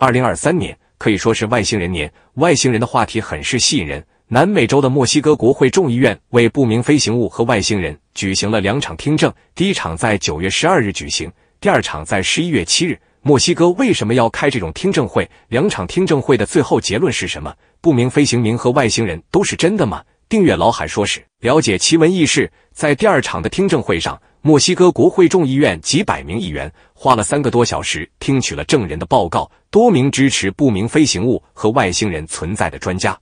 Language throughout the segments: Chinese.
二零二三年可以说是外星人年，外星人的话题很是吸引人。南美洲的墨西哥国会众议院为不明飞行物和外星人举行了两场听证，第一场在九月十二日举行，第二场在十一月七日。墨西哥为什么要开这种听证会？两场听证会的最后结论是什么？不明飞行名和外星人都是真的吗？订阅老海说史，了解奇闻异事。在第二场的听证会上。墨西哥国会众议院几百名议员花了三个多小时听取了证人的报告，多名支持不明飞行物和外星人存在的专家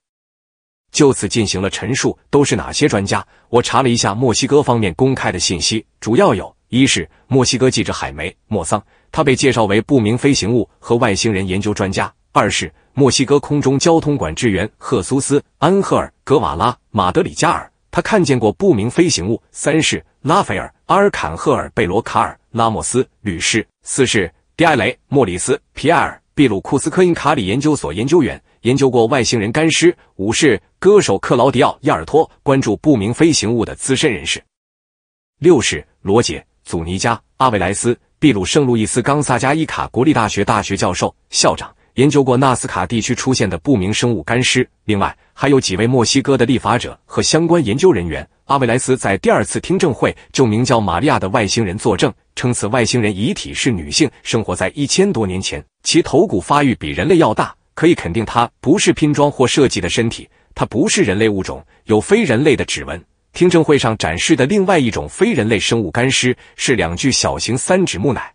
就此进行了陈述。都是哪些专家？我查了一下墨西哥方面公开的信息，主要有一是墨西哥记者海梅·莫桑，他被介绍为不明飞行物和外星人研究专家；二是墨西哥空中交通管制员赫苏斯·安赫尔·格瓦拉·马德里加尔，他看见过不明飞行物；三是。拉斐尔、阿尔坎赫尔、贝罗卡尔、拉莫斯律师；四是迪埃雷、莫里斯、皮埃尔、秘鲁库斯科因卡里研究所研究员，研究过外星人干尸；五是歌手克劳迪奥·亚尔托，关注不明飞行物的资深人士；六是罗杰、祖尼加、阿维莱斯，秘鲁圣路易斯冈萨加伊卡国立大学大学教授、校长。研究过纳斯卡地区出现的不明生物干尸，另外还有几位墨西哥的立法者和相关研究人员。阿维莱斯在第二次听证会就名叫玛利亚的外星人作证，称此外星人遗体是女性，生活在一千多年前，其头骨发育比人类要大，可以肯定它不是拼装或设计的身体，它不是人类物种，有非人类的指纹。听证会上展示的另外一种非人类生物干尸是两具小型三指木乃，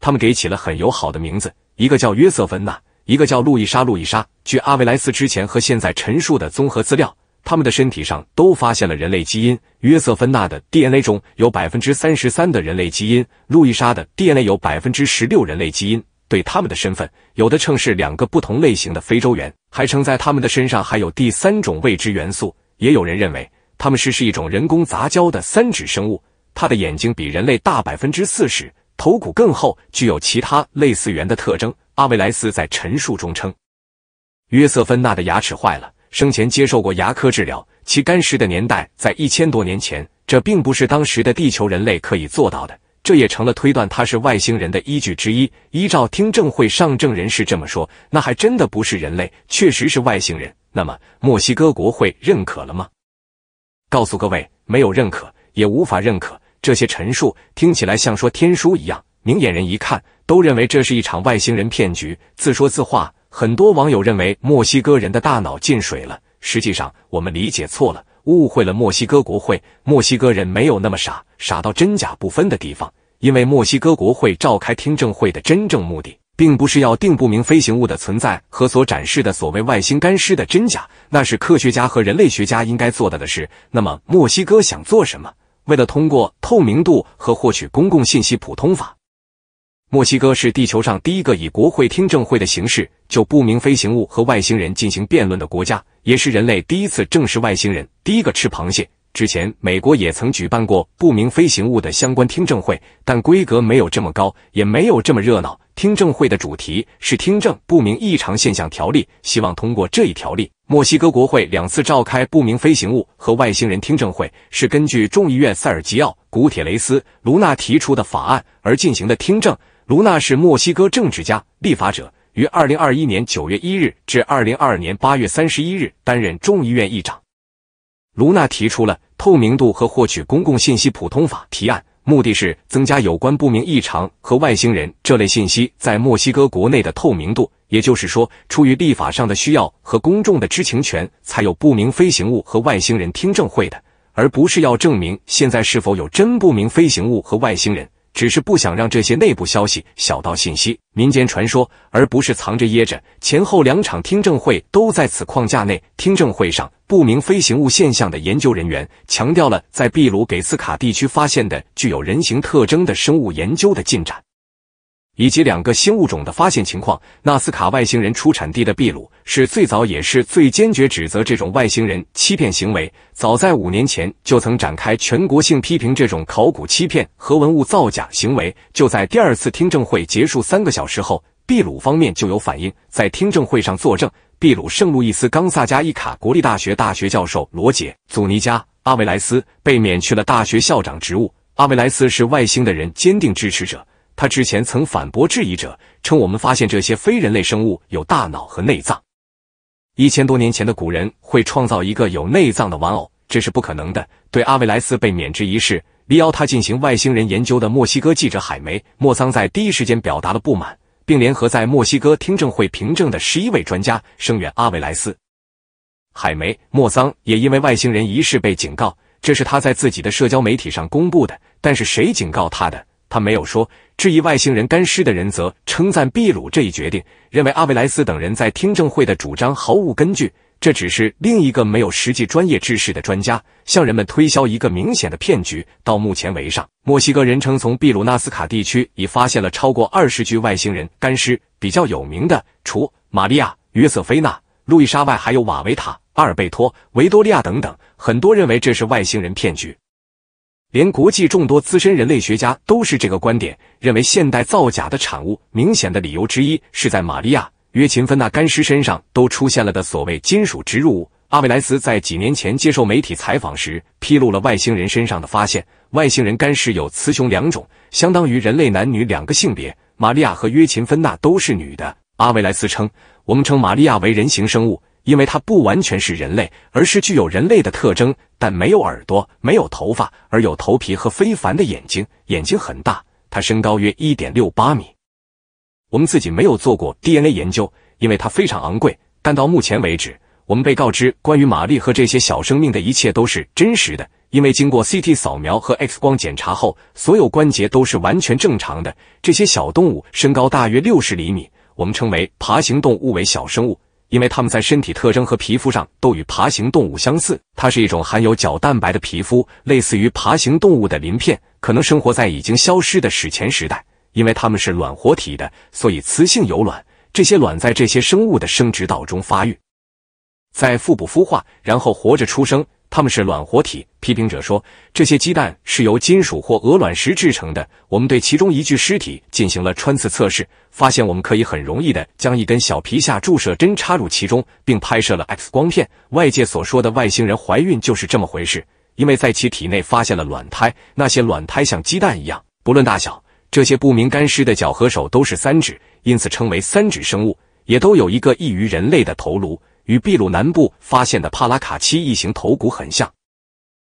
他们给起了很友好的名字。一个叫约瑟芬娜，一个叫路易莎。路易莎，据阿维莱斯之前和现在陈述的综合资料，他们的身体上都发现了人类基因。约瑟芬娜的 DNA 中有百分之三十三的人类基因，路易莎的 DNA 有百分之十六人类基因。对他们的身份，有的称是两个不同类型的非洲猿，还称在他们的身上还有第三种未知元素。也有人认为他们是是一种人工杂交的三指生物，它的眼睛比人类大百分之四十。头骨更厚，具有其他类似猿的特征。阿维莱斯在陈述中称，约瑟芬娜的牙齿坏了，生前接受过牙科治疗。其干尸的年代在一千多年前，这并不是当时的地球人类可以做到的。这也成了推断他是外星人的依据之一。依照听证会上证人士这么说，那还真的不是人类，确实是外星人。那么，墨西哥国会认可了吗？告诉各位，没有认可，也无法认可。这些陈述听起来像说天书一样，明眼人一看都认为这是一场外星人骗局，自说自话。很多网友认为墨西哥人的大脑进水了。实际上，我们理解错了，误会了墨西哥国会。墨西哥人没有那么傻，傻到真假不分的地方。因为墨西哥国会召开听证会的真正目的，并不是要定不明飞行物的存在和所展示的所谓外星干尸的真假，那是科学家和人类学家应该做的的事。那么，墨西哥想做什么？为了通过透明度和获取公共信息，普通法，墨西哥是地球上第一个以国会听证会的形式就不明飞行物和外星人进行辩论的国家，也是人类第一次正视外星人，第一个吃螃蟹。之前，美国也曾举办过不明飞行物的相关听证会，但规格没有这么高，也没有这么热闹。听证会的主题是听证《不明异常现象条例》，希望通过这一条例，墨西哥国会两次召开不明飞行物和外星人听证会，是根据众议院塞尔吉奥·古铁雷斯·卢纳提出的法案而进行的听证。卢纳是墨西哥政治家、立法者，于二零二一年九月一日至二零二二年八月三十一日担任众议院议长。卢娜提出了。透明度和获取公共信息普通法提案，目的是增加有关不明异常和外星人这类信息在墨西哥国内的透明度。也就是说，出于立法上的需要和公众的知情权，才有不明飞行物和外星人听证会的，而不是要证明现在是否有真不明飞行物和外星人。只是不想让这些内部消息、小道信息、民间传说，而不是藏着掖着。前后两场听证会都在此框架内。听证会上，不明飞行物现象的研究人员强调了在秘鲁给斯卡地区发现的具有人形特征的生物研究的进展。以及两个新物种的发现情况。纳斯卡外星人出产地的秘鲁是最早也是最坚决指责这种外星人欺骗行为。早在五年前，就曾展开全国性批评这种考古欺骗和文物造假行为。就在第二次听证会结束三个小时后，秘鲁方面就有反应，在听证会上作证。秘鲁圣路易斯冈萨加伊卡国立大学大学教授罗杰·祖尼加·阿维莱斯被免去了大学校长职务。阿维莱斯是外星的人坚定支持者。他之前曾反驳质疑者，称我们发现这些非人类生物有大脑和内脏。一千多年前的古人会创造一个有内脏的玩偶，这是不可能的。对阿维莱斯被免职一事，力邀他进行外星人研究的墨西哥记者海梅·莫桑在第一时间表达了不满，并联合在墨西哥听证会凭证的十一位专家声援阿维莱斯。海梅·莫桑也因为外星人一事被警告，这是他在自己的社交媒体上公布的。但是谁警告他的？他没有说。质疑外星人干尸的人则称赞秘鲁这一决定，认为阿维莱斯等人在听证会的主张毫无根据，这只是另一个没有实际专业知识的专家向人们推销一个明显的骗局。到目前为止，墨西哥人称从秘鲁纳斯卡地区已发现了超过二十具外星人干尸，比较有名的除玛利亚、约瑟菲娜、路易莎外，还有瓦维塔、阿尔贝托、维多利亚等等。很多认为这是外星人骗局。连国际众多资深人类学家都是这个观点，认为现代造假的产物明显的理由之一是在玛利亚·约琴芬纳干尸身上都出现了的所谓金属植入物。阿维莱斯在几年前接受媒体采访时披露了外星人身上的发现：外星人干尸有雌雄两种，相当于人类男女两个性别。玛利亚和约琴芬纳都是女的。阿维莱斯称：“我们称玛利亚为人形生物。”因为它不完全是人类，而是具有人类的特征，但没有耳朵，没有头发，而有头皮和非凡的眼睛。眼睛很大，它身高约一点六八米。我们自己没有做过 DNA 研究，因为它非常昂贵。但到目前为止，我们被告知关于玛丽和这些小生命的一切都是真实的，因为经过 CT 扫描和 X 光检查后，所有关节都是完全正常的。这些小动物身高大约六十厘米，我们称为爬行动物为小生物。因为它们在身体特征和皮肤上都与爬行动物相似，它是一种含有角蛋白的皮肤，类似于爬行动物的鳞片，可能生活在已经消失的史前时代。因为它们是卵活体的，所以雌性有卵，这些卵在这些生物的生殖道中发育，在腹部孵化，然后活着出生。他们是卵活体，批评者说这些鸡蛋是由金属或鹅卵石制成的。我们对其中一具尸体进行了穿刺测试，发现我们可以很容易的将一根小皮下注射针插入其中，并拍摄了 X 光片。外界所说的外星人怀孕就是这么回事，因为在其体内发现了卵胎，那些卵胎像鸡蛋一样，不论大小。这些不明干尸的脚和手都是三指，因此称为三指生物，也都有一个异于人类的头颅。与秘鲁南部发现的帕拉卡七异形头骨很像，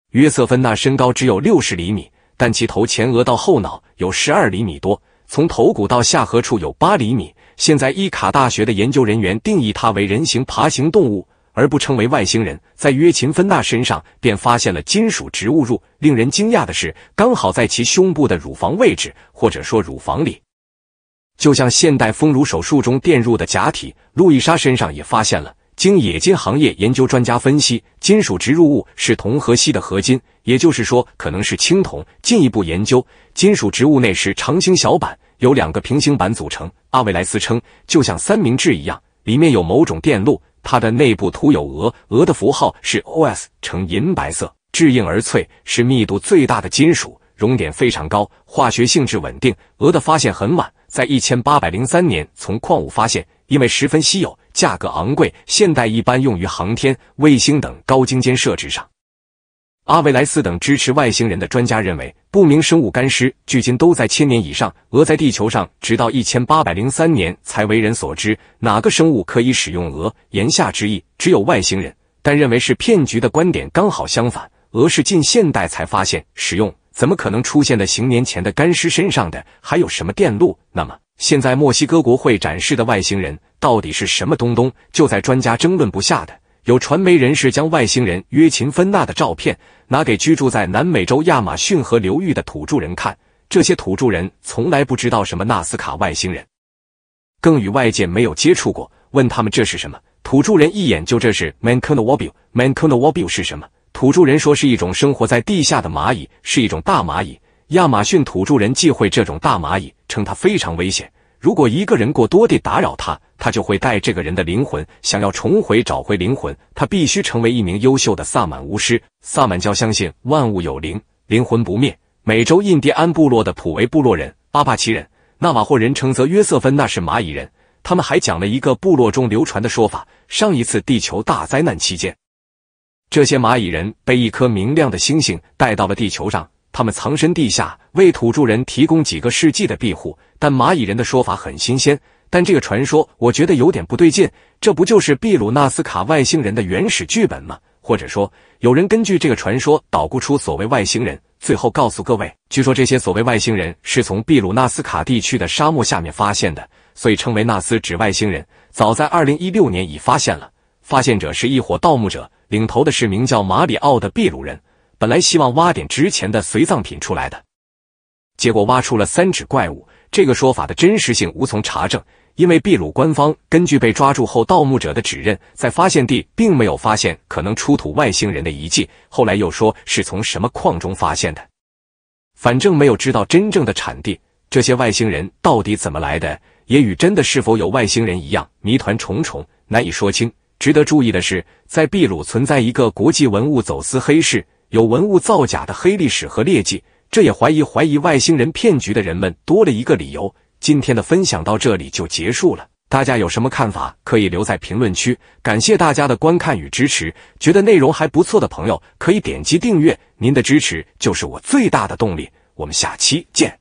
约瑟芬娜身高只有六十厘米，但其头前额到后脑有十二厘米多，从头骨到下颌处有八厘米。现在伊卡大学的研究人员定义它为人形爬行动物，而不称为外星人。在约琴芬娜身上便发现了金属植物入，令人惊讶的是，刚好在其胸部的乳房位置，或者说乳房里，就像现代丰乳手术中垫入的假体，路易莎身上也发现了。经冶金行业研究专家分析，金属植入物是铜和锡的合金，也就是说可能是青铜。进一步研究，金属植物内是长形小板，由两个平行板组成。阿维莱斯称，就像三明治一样，里面有某种电路。它的内部涂有俄，俄的符号是 Os，呈银白色，质硬而脆，是密度最大的金属，熔点非常高，化学性质稳定。俄的发现很晚，在一千八百零三年从矿物发现，因为十分稀有。价格昂贵，现代一般用于航天、卫星等高精尖设置上。阿维莱斯等支持外星人的专家认为，不明生物干尸距今都在千年以上。鹅在地球上直到一千八百零三年才为人所知。哪个生物可以使用鹅？言下之意，只有外星人。但认为是骗局的观点刚好相反，鹅是近现代才发现使用，怎么可能出现的？行年前的干尸身上的还有什么电路？那么？现在墨西哥国会展示的外星人到底是什么东东？就在专家争论不下的，有传媒人士将外星人约琴芬娜的照片拿给居住在南美洲亚马逊河流域的土著人看，这些土著人从来不知道什么纳斯卡外星人，更与外界没有接触过。问他们这是什么，土著人一眼就这是 m a n c o n o w a b i m a n c o n o w a b i 是什么？土著人说是一种生活在地下的蚂蚁，是一种大蚂蚁。亚马逊土著人忌讳这种大蚂蚁。称他非常危险，如果一个人过多地打扰他，他就会带这个人的灵魂。想要重回找回灵魂，他必须成为一名优秀的萨满巫师。萨满教相信万物有灵，灵魂不灭。美洲印第安部落的普维部落人、阿帕奇人、纳瓦霍人称则约瑟芬那是蚂蚁人。他们还讲了一个部落中流传的说法：上一次地球大灾难期间，这些蚂蚁人被一颗明亮的星星带到了地球上。他们藏身地下，为土著人提供几个世纪的庇护。但蚂蚁人的说法很新鲜，但这个传说我觉得有点不对劲。这不就是秘鲁纳斯卡外星人的原始剧本吗？或者说，有人根据这个传说捣鼓出所谓外星人？最后告诉各位，据说这些所谓外星人是从秘鲁纳斯卡地区的沙漠下面发现的，所以称为纳斯指外星人。早在二零一六年已发现了，发现者是一伙盗墓者，领头的是名叫马里奥的秘鲁人。本来希望挖点值钱的随葬品出来的，结果挖出了三指怪物。这个说法的真实性无从查证，因为秘鲁官方根据被抓住后盗墓者的指认，在发现地并没有发现可能出土外星人的遗迹。后来又说是从什么矿中发现的，反正没有知道真正的产地。这些外星人到底怎么来的，也与真的是否有外星人一样，谜团重重，难以说清。值得注意的是，在秘鲁存在一个国际文物走私黑市。有文物造假的黑历史和劣迹，这也怀疑怀疑外星人骗局的人们多了一个理由。今天的分享到这里就结束了，大家有什么看法可以留在评论区。感谢大家的观看与支持，觉得内容还不错的朋友可以点击订阅，您的支持就是我最大的动力。我们下期见。